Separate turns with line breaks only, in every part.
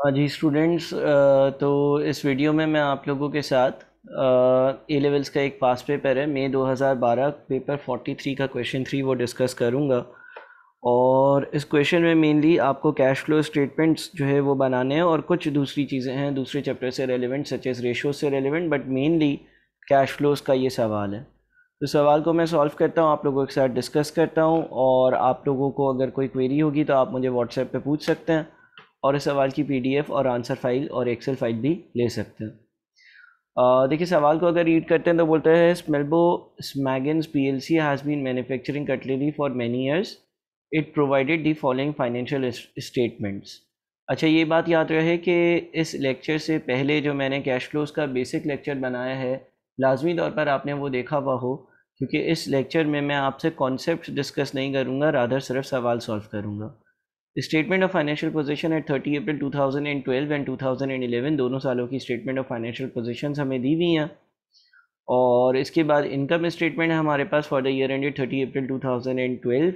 हाँ जी स्टूडेंट्स तो इस वीडियो में मैं आप लोगों के साथ ए लेवल्स का एक पास पेपर है मई 2012 पेपर 43 का क्वेश्चन थ्री वो डिस्कस करूँगा और इस क्वेश्चन में मेनली आपको कैश फ्लो स्टेटमेंट्स जो है वो बनाने हैं और कुछ दूसरी चीज़ें हैं दूसरे चैप्टर से रेलिवेंट सचेस रेशो से relevant but mainly cash flows का ये सवाल है तो सवाल को मैं सॉल्व करता हूँ आप लोगों के साथ डिस्कस करता हूँ और आप लोगों को अगर कोई क्वेरी होगी तो आप मुझे व्हाट्सएप पर पूछ सकते हैं और इस सवाल की पीडीएफ और आंसर फाइल और एक्सेल फाइल भी ले सकते हैं देखिए सवाल को अगर रीड करते हैं तो बोलते हैं Smelbo Smagens P L C has been manufacturing cutlery for many years it provided the following financial statements अच्छा ये बात याद रहे कि इस लेक्चर से पहले जो मैंने कैश फ्लोज का बेसिक लेक्चर बनाया है लाजमी तौर पर आपने वो देखा हुआ हो क्योंकि इस लेक्चर में मैं आपसे कॉन्सेप्ट डिस्कस नहीं करूँगा राधर सिर्फ सवाल सॉल्व करूँगा statement of financial position at thirty April 2012 and 2011 दोनों सालों की स्टेटमेंट ऑफ फाइनेंशियल पोजीशन हमें दी हुई हैं और इसके बाद इनकम स्टेटमेंट है हमारे पास for the year ended thirty April 2012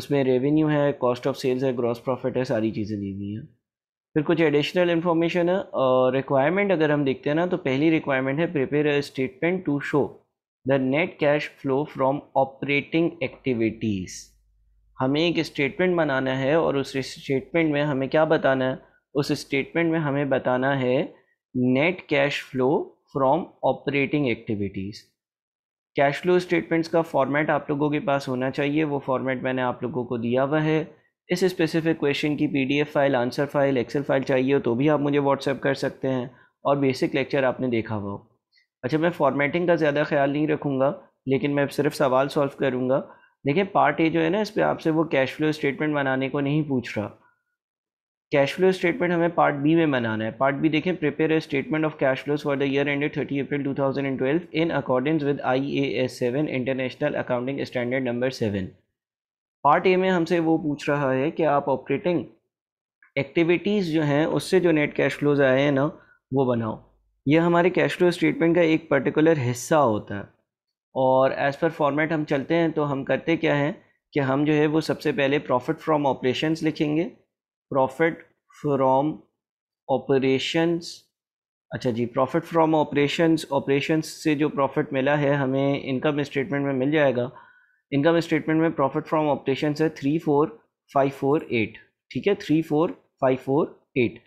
उसमें रेवेन्यू है कॉस्ट ऑफ सेल्स है ग्रॉस प्रॉफिट है सारी चीज़ें दी हुई हैं फिर कुछ एडिशनल इन्फॉर्मेशन है और रिक्वायरमेंट अगर हम देखते हैं ना तो पहली रिक्वायरमेंट है prepare statement to show the net cash flow from operating activities हमें एक स्टेटमेंट बनाना है और उस स्टेटमेंट में हमें क्या बताना है उस स्टेटमेंट में हमें बताना है net cash flow from operating activities cash flow statements का फॉर्मेट आप लोगों के पास होना चाहिए वो फॉर्मेट मैंने आप लोगों को दिया हुआ है इस स्पेसिफिक क्वेश्चन की P file answer file excel file चाहिए हो तो भी आप मुझे व्हाट्सएप कर सकते हैं और बेसिक लेक्चर आपने देखा हुआ अच्छा मैं फॉर्मेटिंग का ज़्यादा ख्याल नहीं रखूँगा लेकिन मैं सिर्फ सवाल सॉल्व करूँगा देखिए पार्ट ए जो है ना इस पर आपसे वो कैश फ्लो स्टेटमेंट बनाने को नहीं पूछ रहा कैश फ्लो स्टेटमेंट हमें पार्ट बी में बनाना है पार्ट बी देखें prepare a statement of cash flows for the year ended thirty April two thousand and twelve in according with I A S seven international accounting standard number seven part A में हमसे वो पूछ रहा है कि आप operating activities जो हैं उससे जो नेट कैश फ्लोज आए हैं ना वो बनाओ ये हमारे कैश फ्लो स्टेटमेंट का एक पर्टिकुलर हिस्सा होता है और एज़ पर फॉर्मेट हम चलते हैं तो हम करते क्या हैं कि हम जो है वो सबसे पहले प्रॉफिट फ्रॉम ऑपरेशंस लिखेंगे प्रॉफिट फ्रॉम ऑपरेशंस अच्छा जी प्रॉफिट फ्रॉम ऑपरेशंस ऑपरेशंस से जो प्रॉफिट मिला है हमें इनकम स्टेटमेंट में मिल जाएगा इनकम स्टेटमेंट में प्रॉफिट फ्रॉम ऑपरेशन है three four five four eight ठीक है three four five four eight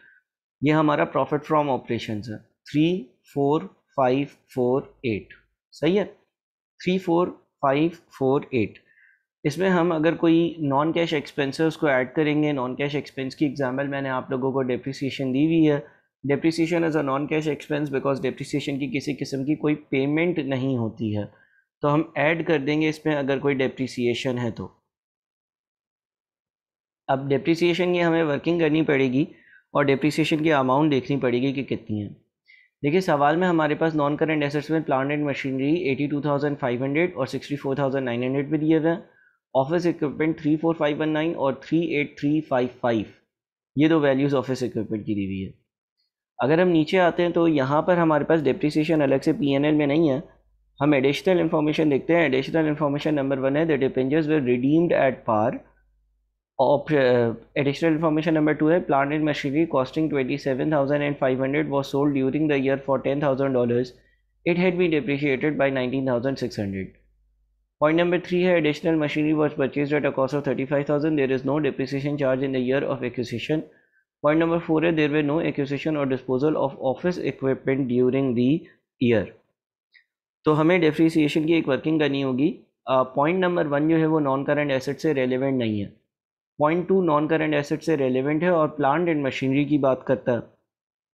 ये हमारा प्रॉफिट फ्रॉम ऑपरेशन है three four five four eight सही है three four five four eight इसमें हम अगर कोई नॉन कैश एक्सपेंसेस को ऐड करेंगे नॉन कैश एक्सपेंस की एग्जाम्पल मैंने आप लोगों को डेप्रिसिएशन दी हुई है depreciation as a non cash expense because depreciation की किसी किस्म की कोई पेमेंट नहीं होती है तो हम ऐड कर देंगे इसमें अगर कोई डेप्रिसिएशन है तो अब डेप्रिसिएशन की हमें वर्किंग करनी पड़ेगी और डेप्रिसिएशन की अमाउंट देखनी पड़ेगी कि कितनी है देखिए सवाल में हमारे पास नॉन करेंट एसेट्स में प्लांट एंड मशीनरी 82,500 और 64,900 भी दिए हुए हैं ऑफिस इक्विपमेंट 34519 और 38355 ये दो वैल्यूज़ ऑफिस इक्विपमेंट की दी हुई है अगर हम नीचे आते हैं तो यहाँ पर हमारे पास डिप्रिसिएशन अलग से पी में नहीं है हम एडिशनल इन्फॉर्मेशन देखते हैं एडिशनल इन्फॉर्मेशन नंबर वन है the debentures were redeemed at par additional information number two है plant and machinery costing 27,500 was sold during the year for $10,000 it had been depreciated by 19,600 point number three है additional machinery was purchased at a cost of 35,000 there is no depreciation charge in the year of acquisition point number four है there were no acquisition or disposal of office equipment during the year तो हमें depreciation की एक working करनी होगी point number one जो है वो नॉन करंट एसेट से रेलिवेंट नहीं है point two non current asset से रेलिवेंट है और प्लांट एंड मशीनरी की बात करता है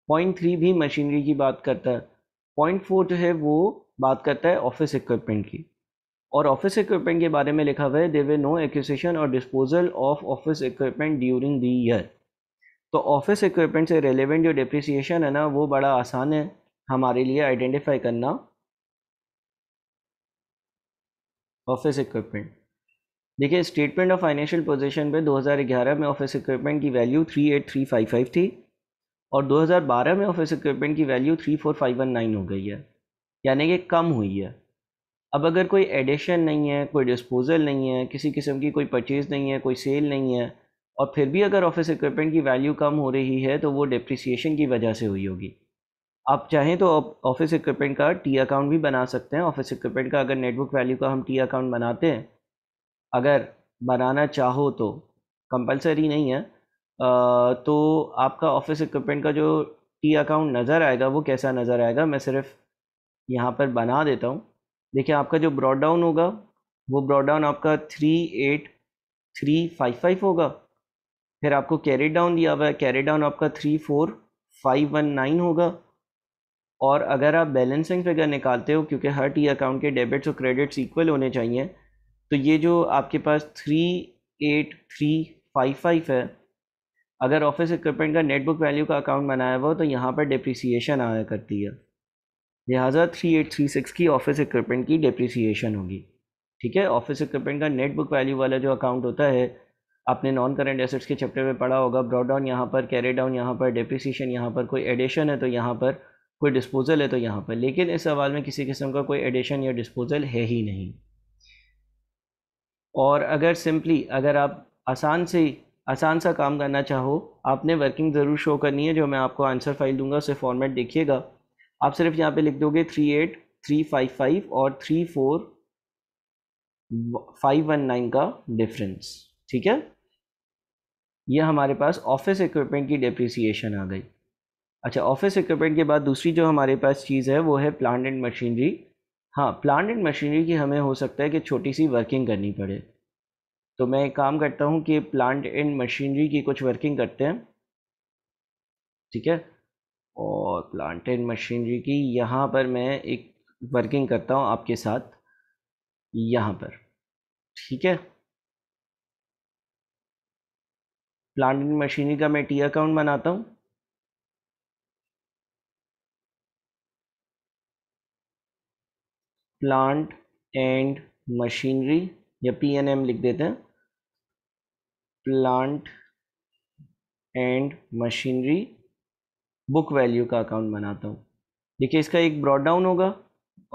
पॉइंट थ्री भी मशीनरी की बात करता है पॉइंट फोर जो है वो बात करता है ऑफिस इक्विपमेंट की और ऑफिस इक्विपमेंट के बारे में लिखा हुआ है देर वे नो एक्विजिशन और disposal of office equipment during the year तो ऑफिस इक्विपमेंट से रेलिवेंट जो डिप्रिसिएशन है ना वो बड़ा आसान है हमारे लिए आइडेंटिफाई करना ऑफिस इक्विपमेंट देखिए स्टेटमेंट ऑफ फाइनेंशियल पोजीशन पे 2011 में ऑफिस इक्विपमेंट की वैल्यू 38355 थी और 2012 में ऑफिस इक्विपमेंट की वैल्यू 34519 हो गई है यानी कि कम हुई है अब अगर कोई एडिशन नहीं है कोई डिस्पोजल नहीं है किसी किस्म की कोई परचेज़ नहीं है कोई सेल नहीं है और फिर भी अगर ऑफिस इक्विपमेंट की वैल्यू कम हो रही है तो वो डिप्रिसिएशन की वजह से हुई होगी आप चाहें तो ऑफिस इक्विपमेंट का टी अकाउंट भी बना सकते हैं ऑफिस इक्विपमेंट का अगर नेटबुक वैल्यू का हम टी अकाउंट बनाते हैं अगर बनाना चाहो तो कंपलसरी नहीं है तो आपका ऑफिस इक्विपमेंट का जो टी अकाउंट नज़र आएगा वो कैसा नज़र आएगा मैं सिर्फ यहाँ पर बना देता हूँ देखिए आपका जो ब्रॉड डाउन होगा वो ब्रॉड डाउन आपका three eight three five five होगा फिर आपको कैरी डाउन दिया हुआ है कैरी डाउन आपका three four five one nine होगा और अगर आप बैलेंसिंग फिगर निकालते हो क्योंकि हर टी अकाउंट के डेबिट्स और क्रेडिट्स इक्वल होने चाहिए तो ये जो आपके पास three eight three five five है अगर ऑफिस इक्विपमेंट का नेटबुक वैल्यू का अकाउंट बनाया हुआ तो यहाँ पर डिप्रिसिएशन आया करती है लिहाजा थ्री एट थ्री सिक्स की ऑफिस इक्विपमेंट की डिप्रिसिएशन होगी ठीक है ऑफिस इक्विपमेंट का नेट बुक वैल्यू वाला जो अकाउंट होता है आपने नॉन करेंट एसेट्स के चैप्टर में पढ़ा होगा ब्रॉड डाउन यहाँ पर कैरी डाउन यहाँ पर डिप्रिसिएशन यहाँ पर कोई एडिशन है तो यहाँ पर कोई डिस्पोजल है तो यहाँ पर लेकिन इस सवाल में किसी किस्म का कोई एडिशन या डिस्पोजल है ही नहीं और अगर सिंपली अगर आप आसान से आसान सा काम करना चाहो आपने वर्किंग ज़रूर शो करनी है जो मैं आपको आंसर फाइल दूंगा उसे फॉर्मेट देखिएगा आप सिर्फ यहाँ पे लिख दोगे three eight three five five और three four five one nine का डिफरेंस ठीक है यह हमारे पास ऑफिस इक्विपमेंट की डिप्रिसिएशन आ गई अच्छा ऑफिस इक्विपमेंट के बाद दूसरी जो हमारे पास चीज़ है वो है प्लांट एंड मशीनरी हाँ प्लांट एंड मशीनरी की हमें हो सकता है कि छोटी सी वर्किंग करनी पड़े तो मैं एक काम करता हूँ कि प्लांट एंड मशीनरी की कुछ वर्किंग करते हैं ठीक है और प्लांट एंड मशीनरी की यहाँ पर मैं एक वर्किंग करता हूँ आपके साथ यहाँ पर ठीक है प्लांट एंड मशीनरी का मैं टी अकाउंट बनाता हूँ प्लांट एंड मशीनरी या पी एन एम लिख देते हैं plant and machinery book value का अकाउंट बनाता हूँ देखिए इसका एक ब्रॉड डाउन होगा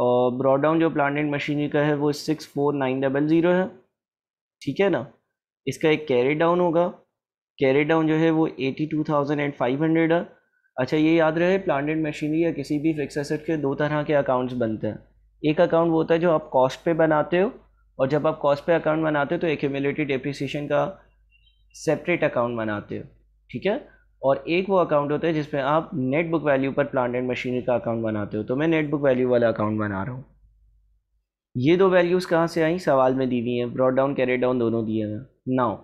और ब्रॉड डाउन जो प्लांट एंड मशीनरी का है वो six four nine double zero है ठीक है ना इसका एक कैरी डाउन होगा कैरी डाउन जो है वो eighty two thousand and five hundred है अच्छा ये याद रहे प्लांट एंड मशीनरी या किसी भी फिक्स एसेट के दो तरह के अकाउंट्स बनते हैं एक अकाउंट वो होता है जो आप कॉस्ट पे बनाते हो और जब आप कॉस्ट पे अकाउंट बनाते हो तो एक्यूमुलेटेड डेप्रिसिएशन का सेपरेट अकाउंट बनाते हो ठीक है और एक वो अकाउंट होता है जिसमें आप नेट बुक वैल्यू पर प्लांट एंड मशीनरी का अकाउंट बनाते हो तो मैं नेट बुक वैल्यू वाला अकाउंट बना रहा हूँ ये दो वैल्यूज़ कहाँ से आई सवाल में दी हुई हैं ब्रॉड डाउन कैरे डाउन दोनों दिए हैं नाउ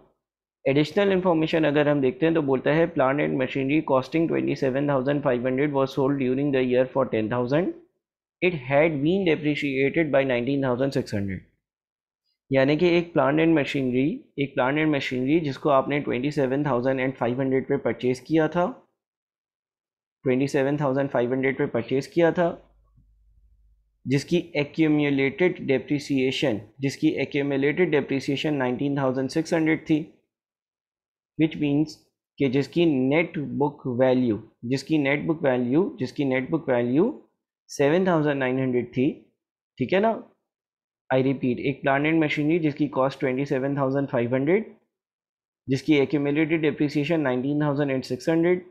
एडिशनल इन्फॉर्मेशन अगर हम देखते हैं तो बोलता है plant and machinery costing twenty seven thousand five hundred was sold during the year for ten thousand it had been depreciated by nineteen thousand six hundred यानी कि एक प्लान एंड मशीनरी एक प्लान एंड मशीनरी जिसको आपने twenty seven thousand and five hundred पे purchase किया था twenty seven thousand five hundred पे परचेज़ किया था जिसकी एक्यूमुलेटेड डेप्रिसिएशन जिसकी accumulated depreciation nineteen thousand six hundred थी विच मीन्स कि जिसकी नेट बुक वैल्यू जिसकी नेट बुक वैल्यू जिसकी net book value seven thousand nine hundred थी ठीक है ना आई रिपीट एक प्लान एंड मशीनरी जिसकी cost twenty seven thousand five hundred जिसकी accumulated depreciation nineteen thousand and six hundred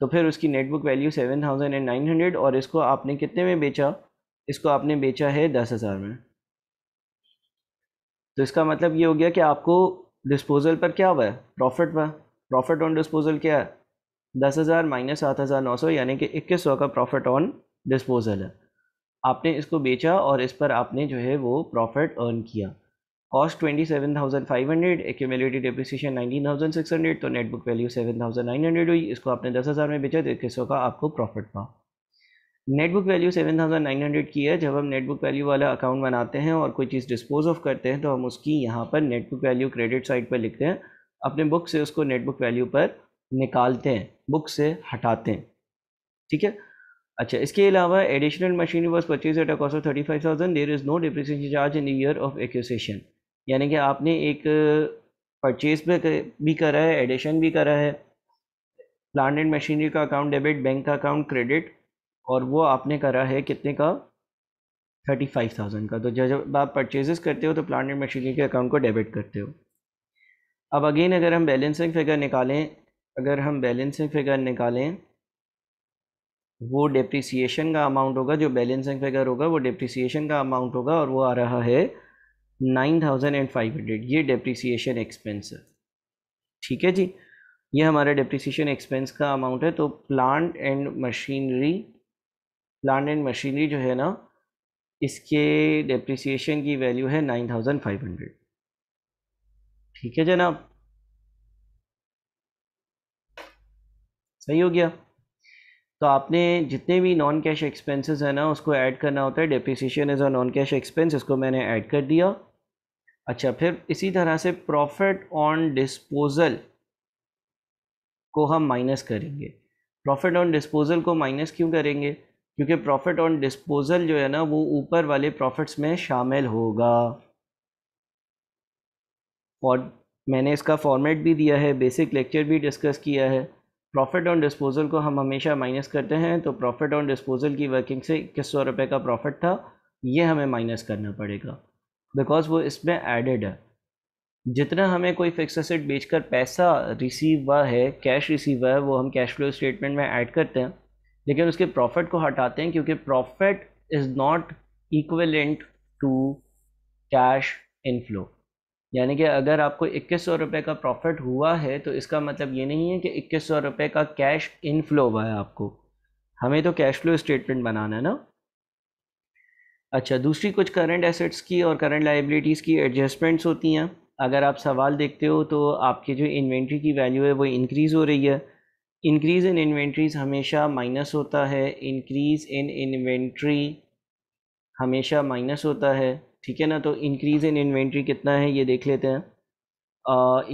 तो फिर उसकी net book value seven thousand and nine hundred और इसको आपने कितने में बेचा इसको आपने बेचा है दस हज़ार में तो इसका मतलब ये हो गया कि आपको डिस्पोजल पर क्या हुआ है प्रॉफिट हुआ प्रॉफिट ऑन डिस्पोजल क्या है दस हज़ार माइनस सात हज़ार नौ सौ यानी कि इक्कीस सौ का प्रॉफिट ऑन डिस्पोजल है आपने इसको बेचा और इस पर आपने जो है वो प्रॉफिट अर्न किया cost twenty seven thousand five hundred accumulated appreciation nineteen thousand six hundred तो net book value seven thousand nine hundred हुई इसको आपने दस हज़ार में बेचा तो इक्कीस का आपको प्रॉफिट हुआ net book value seven thousand nine hundred की है जब हम नेटबुक वैल्यू वाला अकाउंट बनाते हैं और कोई चीज़ डिस्पोज ऑफ करते हैं तो हम उसकी यहाँ पर नेटबुक वैल्यू क्रेडिट साइड पर लिखते हैं अपने बुक से उसको नेटबुक वैल्यू पर निकालते हैं बुक से हटाते हैं ठीक है अच्छा इसके अलावा additional machine was purchase at a cost of thirty five thousand there is no depreciation charge in year of acquisition यानी कि आपने एक परचेज भी करा है एडिशन भी करा है प्लान एंड मशीनरी का अकाउंट डेबिट बैंक का अकाउंट क्रेडिट और वो आपने करा है कितने का थर्टी फाइव थाउजेंड का तो जब आप परचेजेस करते हो तो प्लान एंड मशीनरी के अकाउंट को डेबिट करते हो अब अगेन अगर हम बैलेंसिंग फिगर निकालें अगर हम बैलेंसिंग फिगर निकालें वो डेप्रिसिएशन का अमाउंट होगा जो बैलेंसिंग फिगर होगा वो डेप्रिसिएशन का अमाउंट होगा और वो आ रहा है nine thousand and five hundred ये डेप्रिसिएशन एक्सपेंस है ठीक है जी ये हमारा डेप्रिसिएशन एक्सपेंस का अमाउंट है तो plant and machinery plant and machinery जो है ना इसके डेप्रिसिएशन की वैल्यू है नाइन थाउजेंड फाइव हंड्रेड ठीक है जनाब सही हो गया तो आपने जितने भी नॉन कैश एक्सपेंसेस है ना उसको ऐड करना होता है depreciation is a non cash expense इसको मैंने ऐड कर दिया अच्छा फिर इसी तरह से प्रॉफिट ऑन डिस्पोज़ल को हम माइनस करेंगे प्रॉफिट ऑन डिस्पोज़ल को माइनस क्यों करेंगे क्योंकि प्रॉफिट ऑन डिस्पोज़ल जो है ना वो ऊपर वाले प्रॉफिट्स में शामिल होगा और मैंने इसका फॉर्मेट भी दिया है बेसिक लेक्चर भी डिस्कस किया है प्रॉफिट ऑन डिस्पोजल को हम हमेशा माइनस करते हैं तो प्रॉफिट ऑन डिस्पोजल की वर्किंग से इक्कीस सौ रुपये का प्रॉफिट था ये हमें माइनस करना पड़ेगा बिकॉज वो इसमें एडेड है जितना हमें कोई फिक्स एसेट बेचकर पैसा रिसीव हुआ है कैश रिसीव हुआ है वो हम कैश फ्लो स्टेटमेंट में ऐड करते हैं लेकिन उसके प्रॉफिट को हटाते हैं क्योंकि profit is not equivalent to cash inflow यानी कि अगर आपको इक्कीस सौ रुपये का प्रॉफिट हुआ है तो इसका मतलब ये नहीं है कि इक्कीस सौ रुपये का कैश इनफ्लो हुआ है आपको हमें तो कैश फ्लो स्टेटमेंट बनाना है ना अच्छा दूसरी कुछ करंट एसेट्स की और करंट लाइबिलिटीज़ की एडजस्टमेंट्स होती हैं अगर आप सवाल देखते हो तो आपकी जो इन्वेंट्री की वैल्यू है वो इंक्रीज़ हो रही है इंक्रीज़ इन इन्वेंट्रीज़ हमेशा माइनस होता है इंक्रीज़ इन इन्वेंट्री हमेशा माइनस होता है ठीक है ना तो इंक्रीज़ इन इन्वेंट्री कितना है ये देख लेते हैं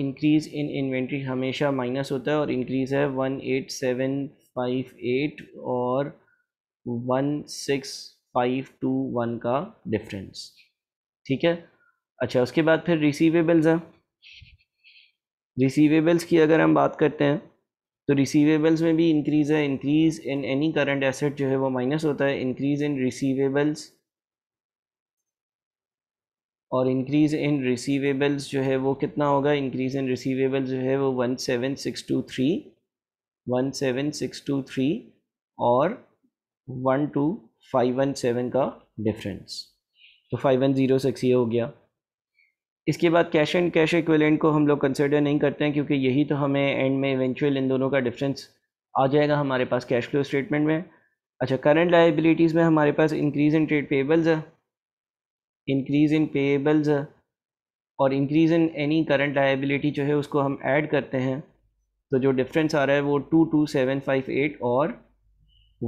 इंक्रीज़ इन इन्वेंट्री हमेशा माइनस होता है और इंक्रीज़ है one eight seven five eight और one six five two one का डिफरेंस ठीक है अच्छा उसके बाद फिर रिसीवेबल्स हैं रिसीवेबल्स की अगर हम बात करते हैं तो रिसीवेबल्स में भी इंक्रीज़ है increase in any current asset जो है वो माइनस होता है इंक्रीज़ इन रिसीवेबल्स और इंक्रीज़ इन रिसीवेबल्स जो है वो कितना होगा इंक्रीज़ इन रिसीवेबल्स जो है वो one seven six two three one seven six two three और one two five one seven का डिफरेंस तो फाइव वन ज़ीरो सिक्स ये हो गया इसके बाद कैश एंड कैश इक्विलेंट को हम लोग कंसिडर नहीं करते हैं क्योंकि यही तो हमें एंड में इवेंचुअल इन दोनों का डिफरेंस आ जाएगा हमारे पास कैश फ्लो स्टेटमेंट में अच्छा करंट लाइबिलिटीज़ में हमारे पास इंक्रीज़ इन ट्रेड पेबल्स है इंक्रीज़ इन पेबल्स और increase in any current liability जो है उसको हम ऐड करते हैं तो जो डिफरेंस आ रहा है वो two two seven five eight और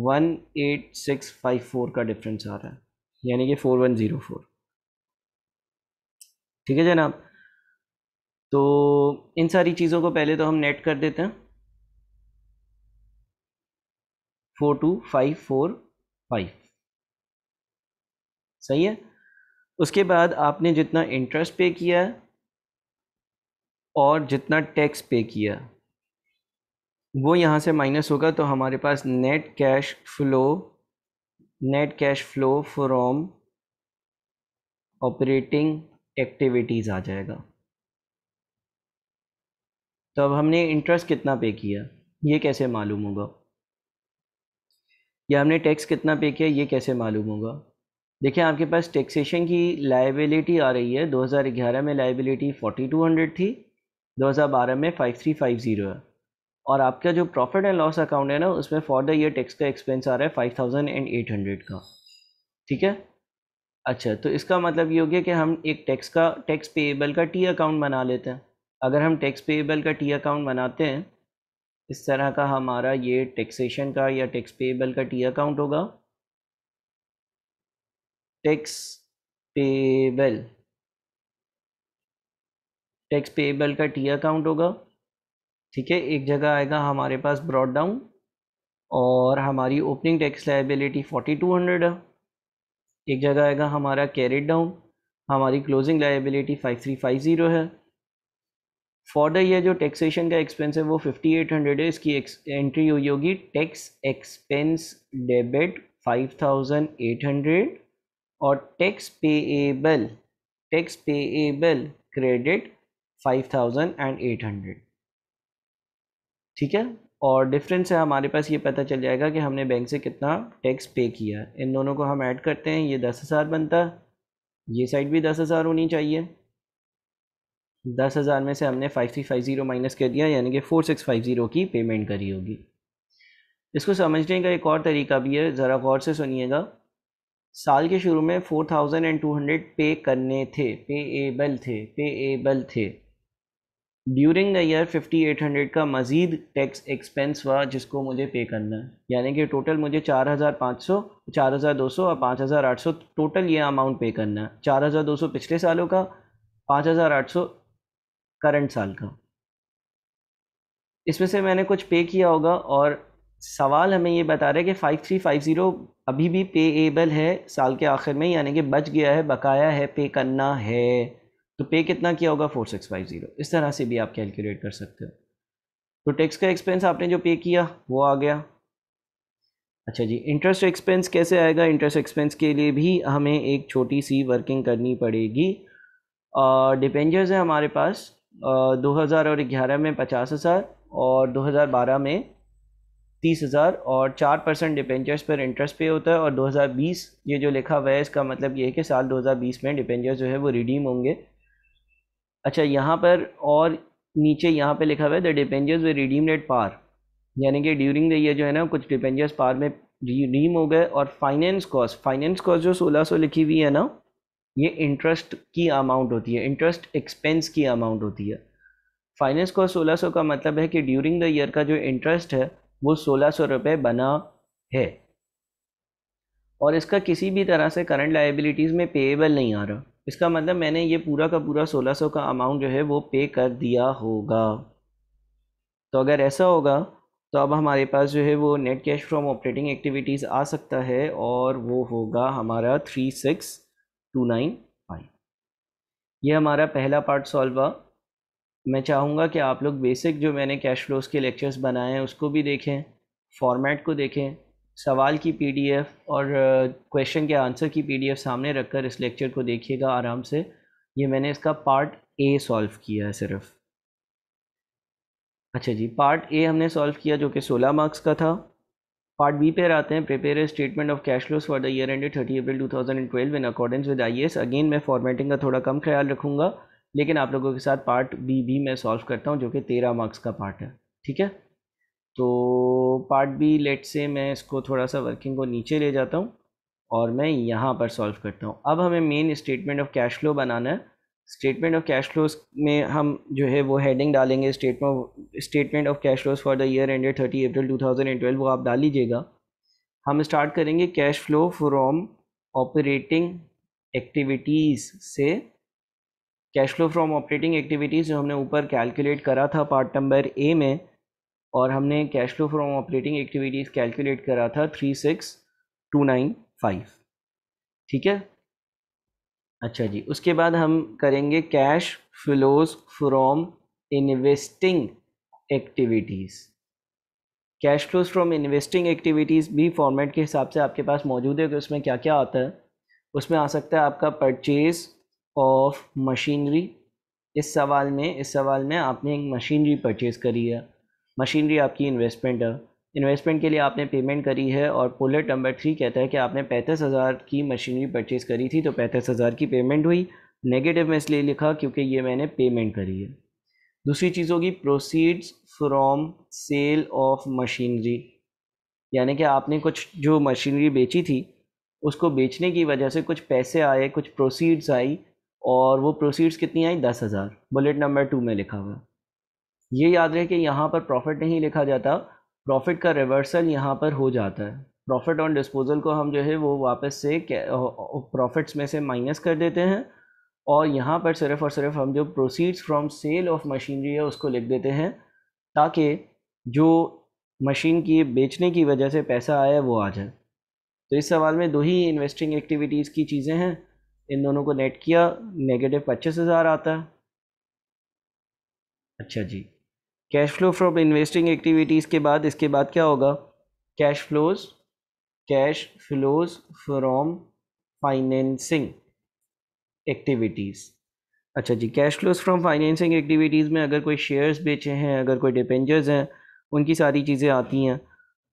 one eight six five four का डिफरेंस आ रहा है यानी कि फोर वन ज़ीरो फोर ठीक है जनाब तो इन सारी चीज़ों को पहले तो हम नेट कर देते हैं four two five four five सही है उसके बाद आपने जितना इंटरेस्ट पे किया और जितना टैक्स पे किया वो यहाँ से माइनस होगा तो हमारे पास net cash flow net cash flow from operating activities आ जाएगा तो अब हमने इंटरेस्ट कितना पे किया ये कैसे मालूम होगा या हमने टैक्स कितना पे किया ये कैसे मालूम होगा देखिए आपके पास टैक्सेशन की लाइबिलिटी आ रही है 2011 में लाइबिलिटी 4200 थी 2012 में 5350 है और आपका जो प्रॉफिट एंड लॉस अकाउंट है ना उसमें फॉर द ईयर टैक्स का एक्सपेंस आ रहा है five thousand and eight hundred का ठीक है अच्छा तो इसका मतलब ये हो गया कि हम एक टैक्स का टैक्स पेएबल का टी अकाउंट बना लेते हैं अगर हम टैक्स पेएबल का टी अकाउंट बनाते हैं इस तरह का हमारा ये टैक्सेशन का या टैक्स पेएबल का टी अकाउंट होगा टैक्स पेबल टैक्स पेबल का टी अकाउंट होगा ठीक है एक जगह आएगा हमारे पास ब्रॉड डाउन और हमारी opening tax liability forty two hundred है एक जगह आएगा हमारा कैरेट डाउन हमारी closing liability five three five zero है फॉर द ईयर जो टैक्सेशन का एक्सपेंस है वो फिफ्टी एट हंड्रेड है इसकी एंट्री हुई होगी tax expense debit five thousand eight hundred और tax payable tax payable credit five thousand and eight hundred ठीक है और डिफरेंस है हमारे पास ये पता चल जाएगा कि हमने बैंक से कितना टैक्स पे किया इन दोनों को हम ऐड करते हैं ये दस हज़ार बनता ये साइड भी दस हज़ार होनी चाहिए दस हज़ार में से हमने five three five zero minus कर दिया यानी कि फोर सिक्स फाइव ज़ीरो की पेमेंट करी होगी इसको समझने का एक और तरीका भी है ज़रा गौर से सुनिएगा साल के शुरू में four thousand and two hundred pay करने थे पे एबल थे पे एबल थे during the year fifty eight hundred का मज़ीद टैक्स एक्सपेंस हुआ जिसको मुझे पे करना है यानी कि टोटल मुझे चार हज़ार पाँच सौ चार हज़ार दो सौ और पाँच हज़ार आठ सौ टोटल ये अमाउंट पे करना है चार हज़ार दो सौ पिछले सालों का पाँच हज़ार आठ सौ करंट साल का इसमें से मैंने कुछ पे किया होगा और सवाल हमें ये बता रहा है कि फाइव थ्री फाइव ज़ीरो अभी भी पे एबल है साल के आखिर में यानी कि बच गया है बकाया है पे करना है तो पे कितना किया होगा फोर सिक्स फाइव ज़ीरो इस तरह से भी आप कैलकुलेट कर सकते हो तो टैक्स का एक्सपेंस आपने जो पे किया वो आ गया अच्छा जी इंटरेस्ट एक्सपेंस कैसे आएगा इंटरेस्ट एक्सपेंस के लिए भी हमें एक छोटी सी वर्किंग करनी पड़ेगी डिपेंजर्स हैं हमारे पास दो हज़ार और ग्यारह में पचास हज़ार और दो हज़ार बारह में तीस हज़ार और चार परसेंट डिपेंचर्स पर इंटरेस्ट पे होता है और 2020 ये जो लिखा हुआ है इसका मतलब ये है कि साल 2020 में डिपेंचर्स जो है वो रिडीम होंगे अच्छा यहाँ पर और नीचे यहाँ पे लिखा हुआ है the debentures were redeem at par यानी कि ड्यूरिंग द ईयर जो है ना कुछ डिपेंचर्स पार में रिडीम हो गए और फाइनेंस कॉस्ट फाइनेंस कॉस्ट जो सोलह सौ लिखी हुई है ना ये इंटरेस्ट की अमाउंट होती है इंटरेस्ट एक्सपेंस की अमाउंट होती है फाइनेंस कॉस्ट सोलह सौ का मतलब है कि ड्यूरिंग द ईयर का जो इंटरेस्ट है वो सोलह सौ रुपये बना है और इसका किसी भी तरह से करंट लाइबिलिटीज़ में पेएबल नहीं आ रहा इसका मतलब मैंने ये पूरा का पूरा सोलह सौ का अमाउंट जो है वो पे कर दिया होगा तो अगर ऐसा होगा तो अब हमारे पास जो है वो net cash from operating activities आ सकता है और वो होगा हमारा three six two nine five ये हमारा पहला पार्ट सॉल्व हुआ मैं चाहूँगा कि आप लोग बेसिक जो मैंने कैश फ्लोस के लेक्चर्स बनाए हैं उसको भी देखें फॉर्मेट को देखें सवाल की पीडीएफ और क्वेश्चन के आंसर की पीडीएफ सामने रखकर इस लेक्चर को देखिएगा आराम से ये मैंने इसका पार्ट ए सॉल्व किया है सिर्फ अच्छा जी पार्ट ए हमने सॉल्व किया जो कि 16 मार्क्स का था पार्ट बी पर आते हैं prepare statement of cash flows for the year ended thirty April twelve in according with IAS again मैं फॉर्मेटिंग का थोड़ा कम ख्याल रखूँगा लेकिन आप लोगों के साथ पार्ट बी भी मैं सॉल्व करता हूँ जो कि तेरह मार्क्स का पार्ट है ठीक है तो पार्ट बी लेट से मैं इसको थोड़ा सा वर्किंग को नीचे ले जाता हूँ और मैं यहाँ पर सॉल्व करता हूँ अब हमें main statement of cash flow बनाना है स्टेटमेंट ऑफ कैश फ्लोज में हम जो है वो हेडिंग डालेंगे statement statement of cash flows for the year ended thirty April two thousand and twelve वो आप डाल लीजिएगा हम स्टार्ट करेंगे cash flow from operating activities से cash flow from operating activities जो हमने ऊपर कैलकुलेट करा था पार्ट नंबर ए में और हमने cash flow from operating activities calculate करा था three six two nine five ठीक है अच्छा जी उसके बाद हम करेंगे cash flows from investing activities cash flows from investing activities भी फॉर्मेट के हिसाब से आपके पास मौजूद है कि उसमें क्या क्या आता है उसमें आ सकता है आपका परचेज़ ऑफ मशीनरी इस सवाल में इस सवाल में आपने एक मशीनरी परचेज़ करी है मशीनरी आपकी इन्वेस्टमेंट है इन्वेस्टमेंट के लिए आपने पेमेंट करी है और पुलेट नंबर थ्री कहता है कि आपने पैंतीस हज़ार की मशीनरी परचेज़ करी थी तो पैंतीस हज़ार की पेमेंट हुई नेगेटिव में इसलिए लिखा क्योंकि ये मैंने पेमेंट करी है दूसरी चीज़ होगी proceeds from sale of machinery यानी कि आपने कुछ जो मशीनरी बेची थी उसको बेचने की वजह से कुछ पैसे आए कुछ प्रोसीड्स आई और वो प्रोसीड्स कितनी आई दस हज़ार बुलेट नंबर टू में लिखा हुआ ये याद रहे कि यहाँ पर प्रॉफिट नहीं लिखा जाता प्रॉफिट का रिवर्सल यहाँ पर हो जाता है प्रॉफिट ऑन डिस्पोजल को हम जो है वो वापस से प्रॉफिट्स में से माइनस कर देते हैं और यहाँ पर सिर्फ़ और सिर्फ हम जो proceeds from sale of machinery है उसको लिख देते हैं ताकि जो मशीन की बेचने की वजह से पैसा आया वो आ जाए तो इस सवाल में दो ही इन्वेस्टिंग एक्टिविटीज़ की चीज़ें हैं इन दोनों को नेट किया नेगेटिव पच्चीस हज़ार आता है अच्छा जी cash flow from investing activities के बाद इसके बाद क्या होगा cash flows cash flows from financing activities अच्छा जी cash flows from financing activities में अगर कोई शेयर्स बेचे हैं अगर कोई डिपेंजर्स हैं उनकी सारी चीज़ें आती हैं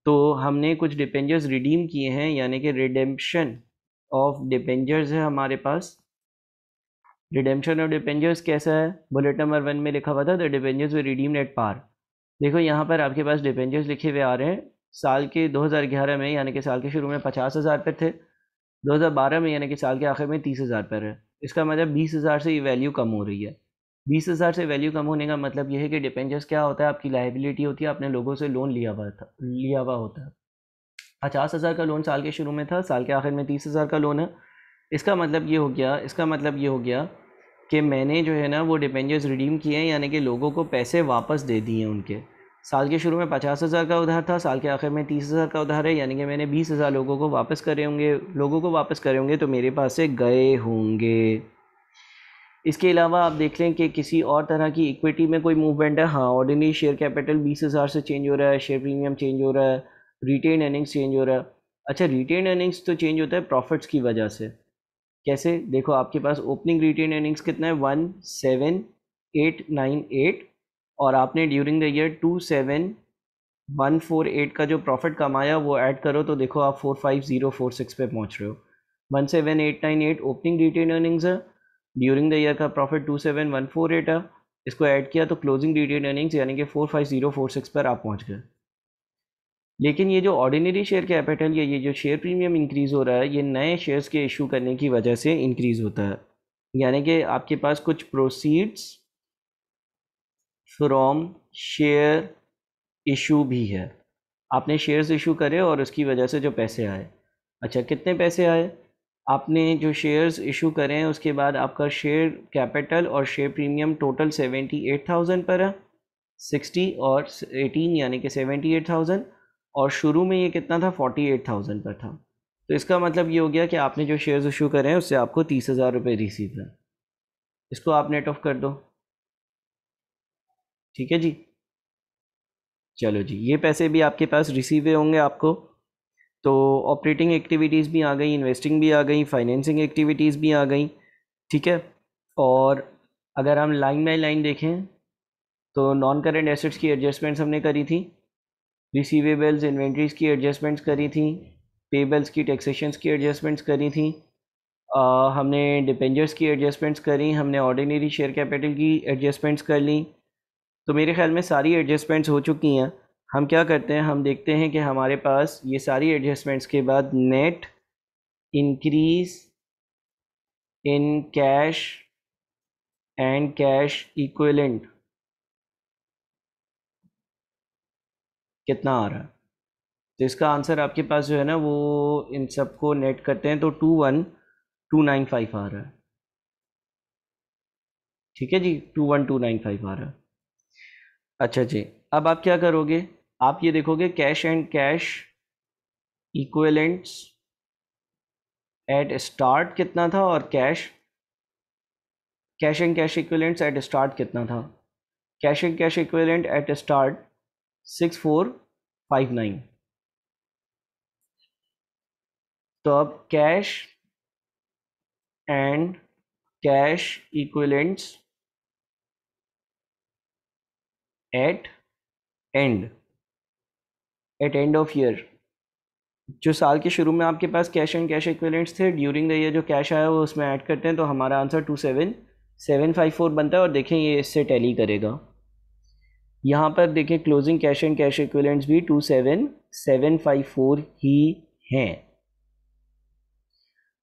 तो हमने कुछ डिपेंजर्स रिडीम किए हैं यानी कि रिडेम्पशन ऑफ डिपेंजर्स है हमारे पास रिडेम्पशन ऑफ डिपेंजर्स कैसा है बुलेट नंबर वन में लिखा हुआ था the debentures were redeem at par देखो यहाँ पर आपके पास डिपेंजर्स लिखे हुए आ रहे हैं साल के 2011 में यानी कि साल के शुरू में पचास हज़ार पर थे 2012 में यानी कि साल के आखिर में तीस हज़ार पर है इसका मतलब बीस हज़ार से ये वैल्यू कम हो रही है बीस हज़ार से वैल्यू कम होने का मतलब यह है कि डिपेंजर्स क्या होता है आपकी लाइबिलिटी होती है आपने लोगों से लोन लिया हुआ था लिया हुआ होता है पचास हज़ार का लोन साल के शुरू में था साल के आखिर में तीस हज़ार का लोन है इसका मतलब ये हो गया इसका मतलब ये हो गया कि मैंने जो है ना वो डिपेंजर्स रिडीम किए हैं यानी कि लोगों को पैसे वापस दे दिए हैं उनके साल के शुरू में पचास हज़ार का उधार था साल के आखिर में तीस हज़ार का उधार है यानी कि मैंने बीस हज़ार लोगों को वापस करे होंगे लोगों को वापस करे होंगे तो मेरे पास से गए होंगे इसके अलावा आप देख लें कि किसी और तरह की इक्विटी में कोई मूवमेंट है हाँ ऑर्डिनरी शेयर कैपिटल बीस हज़ार से चेंज हो रहा है शेयर प्रीमियम चेंज हो रहा है रिटेन अर्निंग्स चेंज हो रहा है अच्छा रिटेन अर्निंग्स तो चेंज होता है प्रॉफिट्स की वजह से कैसे देखो आपके पास ओपनिंग रिटेन अर्निंग्स कितना है one seven eight nine eight और आपने during the year two seven one four eight का जो प्रॉफिट कमाया वो ऐड करो तो देखो आप four five zero four six पे पहुंच रहे हो one seven eight nine eight opening retained earnings है ड्यूरिंग द ईयर का profit two seven one four eight है इसको ऐड किया तो क्लोजिंग रिटेन अर्निंग्स यानी कि four five zero four six पर आप पहुँच गए लेकिन ये जो ऑर्डिनरी शेयर कैपिटल या ये जो शेयर प्रीमियम इंक्रीज़ हो रहा है ये नए शेयर्स के इशू करने की वजह से इंक्रीज़ होता है यानी कि आपके पास कुछ प्रोसीड्स फ्रॉम शेयर इशू भी है आपने शेयर्स इशू करे और उसकी वजह से जो पैसे आए अच्छा कितने पैसे आए आपने जो शेयर्स इशू करें उसके बाद आपका शेयर कैपिटल और share premium total seventy eight thousand पर है सिक्सटी और एटीन यानी कि सेवेंटी एट थाउजेंड और शुरू में ये कितना था फोर्टी एट थाउजेंड का था तो इसका मतलब ये हो गया कि आपने जो शेयर्स इशू करे हैं उससे आपको तीस हज़ार रुपये रिसीव है इसको आप नेट ऑफ कर दो ठीक है जी चलो जी ये पैसे भी आपके पास रिसीव होंगे आपको तो ऑपरेटिंग एक्टिविटीज़ भी आ गई इन्वेस्टिंग भी आ गई फाइनेंसिंग एक्टिविटीज़ भी आ गई ठीक है और अगर हम लाइन बाई लाइन देखें तो नॉन करेंट एसेट्स की एडजस्टमेंट्स हमने करी थी रिसीवेबल्स इन्वेंट्रीज़ की एडजस्टमेंट्स करी थी पेबल्स की टैक्सेशंस की एडजस्टमेंट्स करी थी आ, हमने डिपेंजर्स की एडजस्टमेंट्स करी हमने ऑर्डिनरी शेयर कैपिटल की एडजस्टमेंट्स कर ली तो मेरे ख्याल में सारी एडजस्टमेंट्स हो चुकी हैं हम क्या करते हैं हम देखते हैं कि हमारे पास ये सारी एडजस्टमेंट्स के बाद net increase in cash and cash equivalent कितना आ रहा है तो इसका आंसर आपके पास जो है ना वो इन सबको नेट करते हैं तो two one two nine five आ रहा है ठीक है जी two one two nine five आ रहा है अच्छा जी अब आप क्या करोगे आप ये देखोगे cash and cash equivalents at start कितना था और cash cash and cash equivalents at start कितना था cash and cash equivalent at start six four five nine तो अब cash and cash equivalents at end at end of year जो साल के शुरू में आपके पास कैश एंड कैश इक्विलेंट्स थे ड्यूरिंग द ईयर जो कैश आया वो उसमें ऐड करते हैं तो हमारा answer to seven seven five four बनता है और देखें ये इससे टैली करेगा यहाँ पर देखें closing cash and cash equivalents भी two seven seven five four ही हैं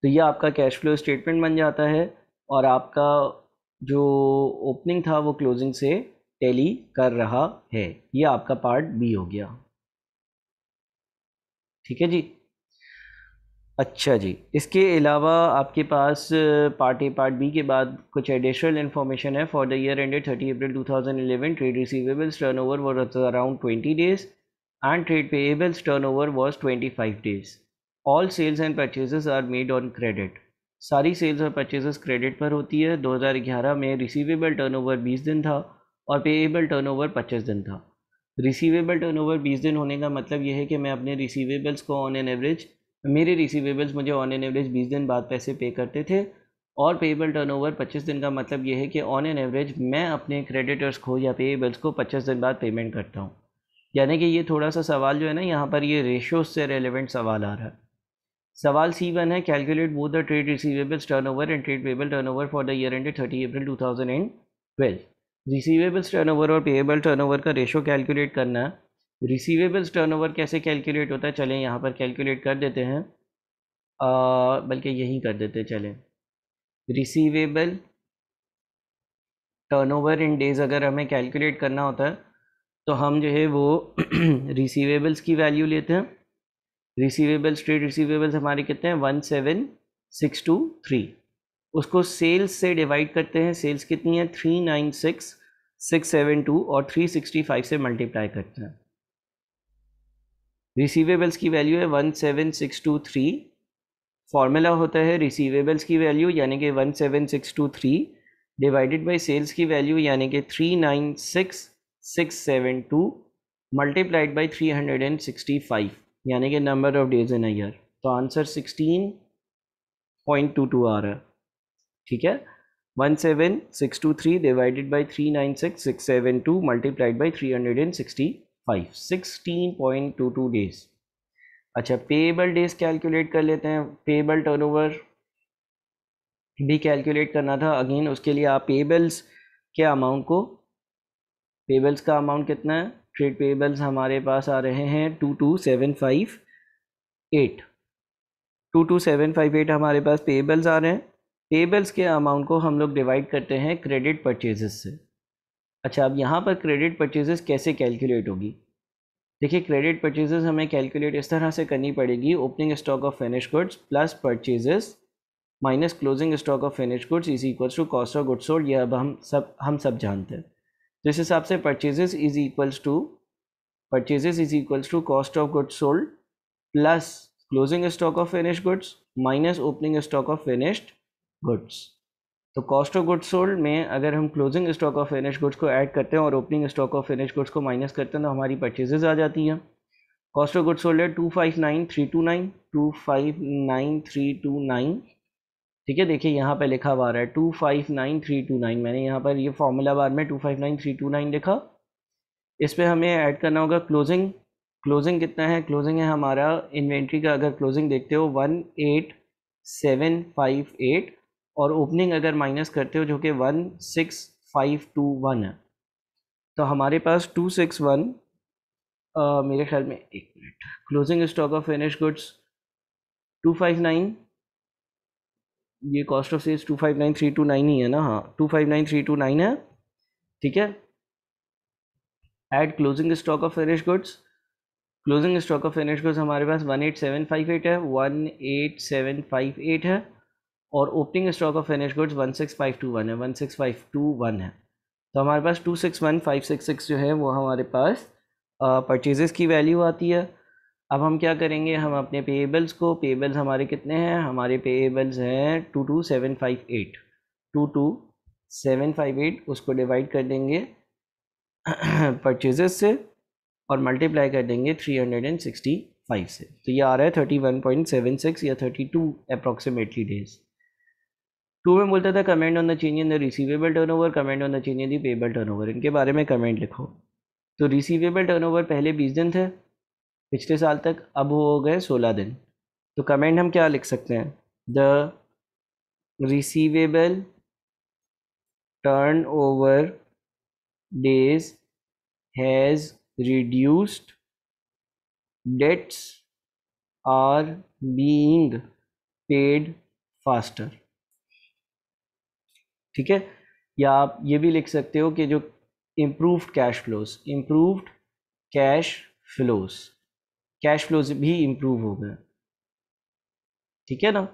तो ये आपका कैश फ्लो स्टेटमेंट बन जाता है और आपका जो ओपनिंग था वो क्लोजिंग से टैली कर रहा है ये आपका पार्ट बी हो गया ठीक है जी अच्छा जी इसके अलावा आपके पास पार्ट ए पार्ट बी के बाद कुछ एडिशनल इन्फॉर्मेशन है for the year ended thirty April two thousand eleven trade receivables turnover was around twenty days and trade payables turnover was twenty five days all sales and purchases are made on credit सारी sales और purchases credit पर होती है 2011 में receivable turnover 20 दिन था और payable turnover 25 दिन था रिसीवेबल टर्नओवर 20 दिन होने का मतलब यह है कि मैं अपने रिसीवेबल्स को ऑन एन एवरेज मेरे रिसीवेबल्स मुझे ऑन एन एवरेज बीस दिन बाद पैसे पे करते थे और पेबल टर्नओवर 25 दिन का मतलब ये है कि ऑन एन एवरेज मैं अपने क्रेडिटर्स को या पेबल्स को 25 दिन बाद पेमेंट करता हूँ यानी कि ये थोड़ा सा सवाल जो है ना यहाँ पर ये रेशो से रेलिवेंट सवाल आ रहा है सवाल सी वन है कैलकुलेट वो the trade receivables turnover and trade payable turnover for the year ended thirty April two thousand and twelve receivables turnover और पेएबल टर्नओवर का रेशो कैलकुलेट करना है रिसीवेबल्स टर्नओवर कैसे कैलकुलेट होता है चलें यहाँ पर कैलकुलेट कर देते हैं बल्कि यहीं कर देते चलें रिसीवेबल टर्नओवर इन डेज़ अगर हमें कैलकुलेट करना होता है तो हम जो है वो रिसीवेबल्स की वैल्यू लेते हैं रिसीवेबल्स ट्रेड रिसीवेबल्स हमारे कितने हैं one seven six two three उसको सेल्स से डिवाइड करते हैं सेल्स कितनी है three nine six six seven two और थ्री सिक्सटी फाइव से मल्टीप्लाई करते हैं रिसीवेबल्स की वैल्यू है one seven six two three formula होता है रिसीवेबल्स की वैल्यू यानी कि one seven six two three divided by sales की वैल्यू यानी कि three nine six six seven two multiplied by three hundred and sixty five यानी कि number of days in year तो answer sixteen point two two आ रहा है ठीक है one seven six two three divided by three nine six six seven two multiplied by three hundred and sixty five sixteen point two two days अच्छा payable days calculate कर लेते हैं payable turnover भी कैलकुलेट करना था again उसके लिए आप पेबल्स के अमाउंट को पेबल्स का अमाउंट कितना है ट्रेड पेबल्स हमारे पास आ रहे हैं two two seven five eight two two seven five eight हमारे पास पेबल्स आ रहे हैं पेबल्स के अमाउंट को हम लोग डिवाइड करते हैं क्रेडिट परचेजेस से अच्छा अब यहाँ पर क्रेडिट परचेजेस कैसे कैलकुलेट होगी देखिए क्रेडिट परचेजेस हमें कैलकुलेट इस तरह से करनी पड़ेगी opening stock of finish goods plus purchases minus closing stock of finish goods is equal to cost of goods sold यह अब हम सब हम सब जानते हैं तो इस हिसाब से purchases is equals to purchases is equals to cost of goods sold plus closing stock of finish goods minus opening stock of finished goods तो कॉस्ट ऑफ गुड्स सोल्ड में अगर हम closing stock of finish goods को add करते हैं और opening stock of finish goods को minus करते हैं तो हमारी परचेजेज आ जाती हैं कॉस्ट ऑफ गुड्स सोल्ड है two five nine three two nine two five nine three two nine ठीक है देखिए यहाँ पर लिखा हुआ रहा है two five nine three two nine मैंने यहाँ पर ये फॉर्मूला बार में two five nine three two nine लिखा इस पर हमें ऐड करना होगा क्लोजिंग क्लोजिंग कितना है क्लोजिंग है हमारा इन्वेंट्री का अगर क्लोजिंग देखते हो one eight seven five eight और ओपनिंग अगर माइनस करते हो जो कि one six five two one है तो हमारे पास टू सिक्स वन मेरे ख्याल में एक minute closing stock of finish goods two five nine ये cost of sales two five nine three two nine ही है ना हाँ two five nine three two nine है ठीक है at closing stock of finish goods closing stock of finish goods हमारे पास one eight seven five eight है one eight seven five eight है और opening stock of finish goods one six five two one है one six five two one है तो हमारे पास two six six one five six जो है वो हमारे पास परचेजेस की वैल्यू आती है अब हम क्या करेंगे हम अपने पेएबल्स को पेएबल्स हमारे कितने हैं हमारे पेएबल्स हैं two two seven five eight two two seven five eight उसको डिवाइड कर देंगे परचेजेस से और मल्टीप्लाई कर देंगे three hundred and sixty five से तो ये आ रहा है thirty one point seven six या थर्टी टू अप्रॉक्सीमेटली डेज़ टू में बोलता था comment on the change in the receivable over comment on the change in the payable turn over इनके बारे में कमेंट लिखो तो रिसीवेबल टर्न ओवर पहले बीस दिन थे पिछले साल तक अब हो गए सोलह दिन तो कमेंट हम क्या लिख सकते हैं the receivable over days has reduced debts are being paid faster ठीक है या आप ये भी लिख सकते हो कि जो improved cash flows improved cash flows cash flows भी इम्प्रूव हो गए ठीक है ना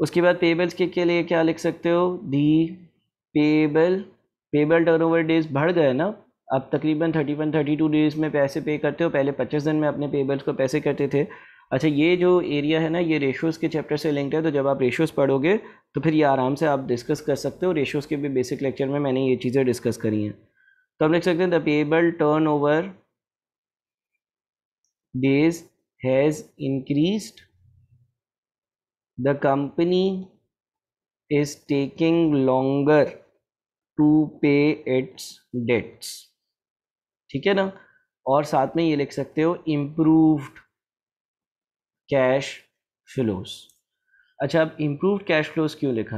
उसके बाद पेबल्स के, के लिए क्या लिख सकते हो the payable payable turnover days बढ़ गए ना अब तकरीबन thirty one thirty two days में पैसे पे करते हो पहले पच्चीस दिन में अपने पेबल्स को पैसे करते थे अच्छा ये जो एरिया है ना ये रेशोज़ के चैप्टर से लिंक्ड है तो जब आप रेशोज़ पढ़ोगे तो फिर ये आराम से आप डिस्कस कर सकते हो रेशोज़ के भी बेसिक लेक्चर में मैंने ये चीज़ें डिस्कस करी हैं तो हम लिख सकते हैं the payable turn over days has increase the company is taking longer to pay its debts ठीक है ना और साथ में ये लिख सकते हो improved कैश फ्लोस अच्छा अब इम्प्रूव कैश फ्लोस क्यों लिखा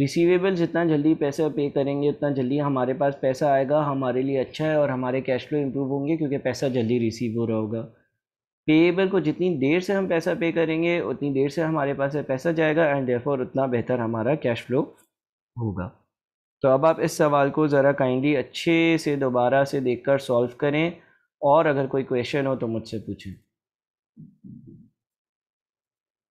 रिसीवेबल जितना जल्दी पैसा पे करेंगे उतना जल्दी हमारे पास पैसा आएगा हमारे लिए अच्छा है और हमारे कैश फ्लो इम्प्रूव होंगे क्योंकि पैसा जल्दी रिसीव हो रहा होगा पेएबल को जितनी देर से हम पैसा पे करेंगे उतनी देर से हमारे पास से पैसा जाएगा एंड देयरफॉर उतना बेहतर हमारा कैश फ्लो होगा तो अब आप इस सवाल को ज़रा काइंडली अच्छे से दोबारा से देखकर सॉल्व करें और अगर कोई क्वेश्चन हो तो मुझसे पूछें